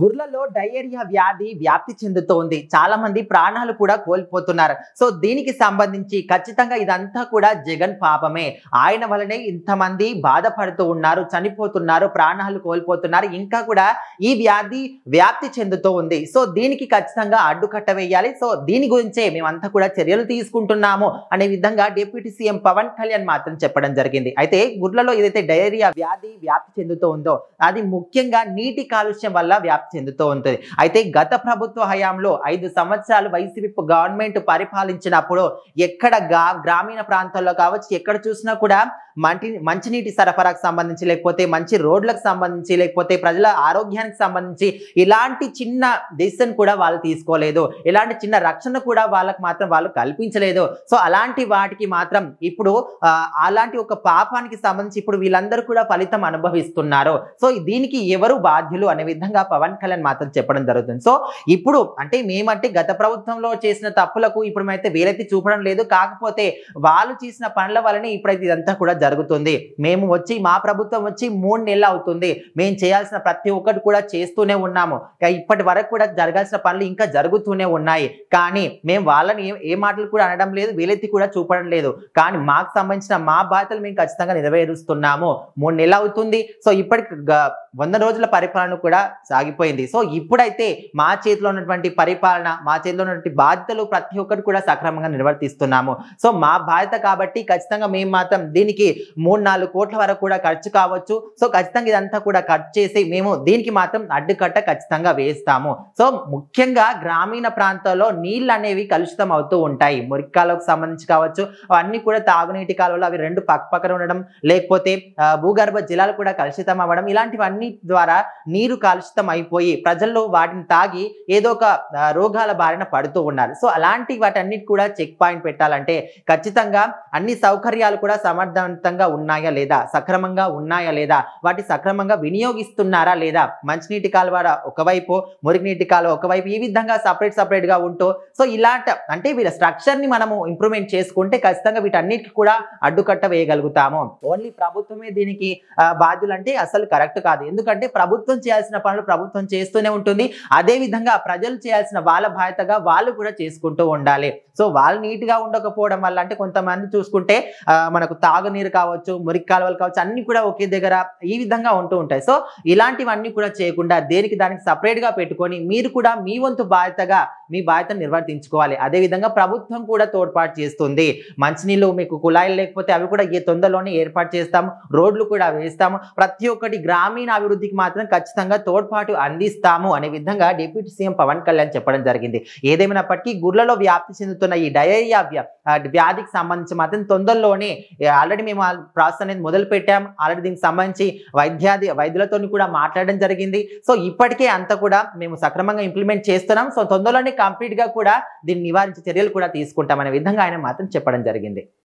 గుర్లలో diarrhoea వ్యాధి వ్యాప్తి చెందుతోంది చాలా మంది ప్రాణాలు కూడా కోల్పోతున్నారు సో దీనికి సంబంధించి ఖచ్చితంగా ఇదంతా కూడా జగన్ పాపమే ఆయన వలనే ఇంతమంది బాధపడుతూ ఉన్నారు చనిపోతున్నారు ప్రాణాలు కోల్పోతున్నారు ఇంకా కూడా ఈ వ్యాధి వ్యాప్తి చెందుతూ ఉంది సో దీనికి ఖచ్చితంగా అడ్డుకట్ట వేయాలి సో దీని గురించే మేమంతా కూడా చర్యలు తీసుకుంటున్నాము అనే విధంగా డిప్యూటీ సీఎం పవన్ కళ్యాణ్ మాత్రం చెప్పడం జరిగింది అయితే గుర్లలో ఏదైతే డయేరియా వ్యాధి వ్యాప్తి చెందుతూ ఉందో అది ముఖ్యంగా నీటి కాలుష్యం వల్ల వ్యాప్తి చెందుతూ ఉంటుంది అయితే గత ప్రభుత్వ హయాంలో ఐదు సంవత్సరాలు వైసీపీ గవర్నమెంట్ పరిపాలించినప్పుడు ఎక్కడ గ్రామీణ ప్రాంతాల్లో కావచ్చు ఎక్కడ చూసినా కూడా మంటి మంచినీటి సరఫరాకు సంబంధించి లేకపోతే మంచి రోడ్లకు సంబంధించి లేకపోతే ప్రజల ఆరోగ్యానికి సంబంధించి ఇలాంటి చిన్న డెసిషన్ కూడా వాళ్ళు తీసుకోలేదు ఇలాంటి చిన్న రక్షణ కూడా వాళ్ళకు మాత్రం వాళ్ళు కల్పించలేదు సో అలాంటి వాటికి మాత్రం ఇప్పుడు అలాంటి ఒక పాపానికి సంబంధించి ఇప్పుడు వీళ్ళందరూ కూడా ఫలితం అనుభవిస్తున్నారు సో దీనికి ఎవరు బాధ్యులు అనే విధంగా పవన్ పవన్ కళ్యాణ్ మాత్రం చెప్పడం జరుగుతుంది సో ఇప్పుడు అంటే మేమంటే గత ప్రభుత్వంలో చేసిన తప్పులకు ఇప్పుడు మేమైతే వేలైతే చూపడం లేదు కాకపోతే వాళ్ళు చేసిన పనుల వల్లనే ఇప్పుడైతే ఇదంతా కూడా జరుగుతుంది మేము వచ్చి మా ప్రభుత్వం వచ్చి మూడు నెలలు అవుతుంది మేము చేయాల్సిన ప్రతి ఒక్కటి కూడా చేస్తూనే ఉన్నాము ఇప్పటి వరకు కూడా జరగాల్సిన పనులు ఇంకా జరుగుతూనే ఉన్నాయి కానీ మేము వాళ్ళని ఏ మాటలు కూడా అనడం లేదు వీలెత్తి కూడా చూపడం లేదు కానీ మాకు సంబంధించిన మా బాధ్యతలు మేము ఖచ్చితంగా నెరవేరుస్తున్నాము మూడు నెలలు అవుతుంది సో ఇప్పటికి వంద రోజుల పరిపాలన కూడా సాగి ఆగిపోయింది సో ఇప్పుడైతే మా చేతిలో ఉన్నటువంటి పరిపాలన మా చేతిలో ఉన్నటువంటి బాధ్యతలు ప్రతి ఒక్కరు కూడా సక్రమంగా నిర్వర్తిస్తున్నాము సో మా బాధ్యత కాబట్టి ఖచ్చితంగా మేము మాత్రం దీనికి మూడు నాలుగు కోట్ల వరకు కూడా ఖర్చు కావచ్చు సో ఖచ్చితంగా ఇదంతా కూడా ఖర్చు చేసి మేము దీనికి మాత్రం అడ్డుకట్ట ఖచ్చితంగా వేస్తాము సో ముఖ్యంగా గ్రామీణ ప్రాంతాల్లో నీళ్ళు అనేవి కలుషితం అవుతూ ఉంటాయి మురికాలకు సంబంధించి కావచ్చు అవన్నీ కూడా తాగునీటి కాలువలు అవి రెండు పక్కపక్కన ఉండడం లేకపోతే భూగర్భ జలాలు కూడా కలుషితం అవ్వడం ఇలాంటివన్నీ ద్వారా నీరు కలుషితం అయి పడిపోయి ప్రజల్లో వాటిని తాగి ఏదో ఒక రోగాల బారిన పడుతూ ఉన్నారు సో అలాంటి వాటన్నిటి కూడా చెక్ పాయింట్ పెట్టాలంటే ఖచ్చితంగా అన్ని సౌకర్యాలు కూడా సమర్థవంతంగా ఉన్నాయా లేదా సక్రమంగా ఉన్నాయా లేదా వాటి సక్రమంగా వినియోగిస్తున్నారా లేదా మంచినీటి కాలువ ఒకవైపు మురుగునీటి కాలువ ఒకవైపు ఈ విధంగా సపరేట్ సపరేట్ గా ఉంటూ సో ఇలాంటి అంటే వీళ్ళ ని మనము ఇంప్రూవ్మెంట్ చేసుకుంటే ఖచ్చితంగా వీటన్నిటికి కూడా అడ్డుకట్ట వేయగలుగుతాము ఓన్లీ ప్రభుత్వమే దీనికి బాధ్యులంటే అసలు కరెక్ట్ కాదు ఎందుకంటే ప్రభుత్వం చేయాల్సిన పనులు ప్రభుత్వం ప్రభుత్వం చేస్తూనే ఉంటుంది అదేవిధంగా ప్రజలు చేయాల్సిన వాళ్ళ బాధ్యతగా వాళ్ళు కూడా చేసుకుంటూ ఉండాలి సో వాళ్ళు నీట్గా ఉండకపోవడం వల్ల అంటే కొంతమంది చూసుకుంటే మనకు తాగునీరు కావచ్చు మురికి కాలువలు కావచ్చు అన్ని కూడా ఒకే దగ్గర ఈ విధంగా ఉంటూ ఉంటాయి సో ఇలాంటివన్నీ కూడా చేయకుండా దేనికి దానికి సపరేట్గా పెట్టుకొని మీరు కూడా మీ వంతు బాధ్యతగా మీ బాధ్యతను నిర్వర్తించుకోవాలి అదేవిధంగా ప్రభుత్వం కూడా తోడ్పాటు చేస్తుంది మంచినీళ్ళు మీకు కుళాయిలు లేకపోతే అవి కూడా ఏ తొందరలోనే ఏర్పాటు చేస్తాము రోడ్లు కూడా వేస్తాము ప్రతి ఒక్కటి గ్రామీణ అభివృద్ధికి మాత్రం ఖచ్చితంగా తోడ్పాటు అందిస్తాము అనే విధంగా డిప్యూటీ సీఎం పవన్ కళ్యాణ్ చెప్పడం జరిగింది ఏదేమైనప్పటికీ గుర్లలో వ్యాప్తి చెందుతున్న ఈ డయేరియా వ్యాధికి సంబంధించి మాత్రం తొందరలోనే ఆల్రెడీ మేము ప్రాసెస్ అనేది మొదలు పెట్టాం ఆల్రెడీ దీనికి సంబంధించి వైద్యాది వైద్యులతో కూడా మాట్లాడడం జరిగింది సో ఇప్పటికే అంతా కూడా మేము సక్రమంగా ఇంప్లిమెంట్ చేస్తున్నాం సో తొందరలోనే కంప్లీట్గా కూడా దీన్ని నివారించే చర్యలు కూడా తీసుకుంటాం అనే విధంగా ఆయన మాత్రం చెప్పడం జరిగింది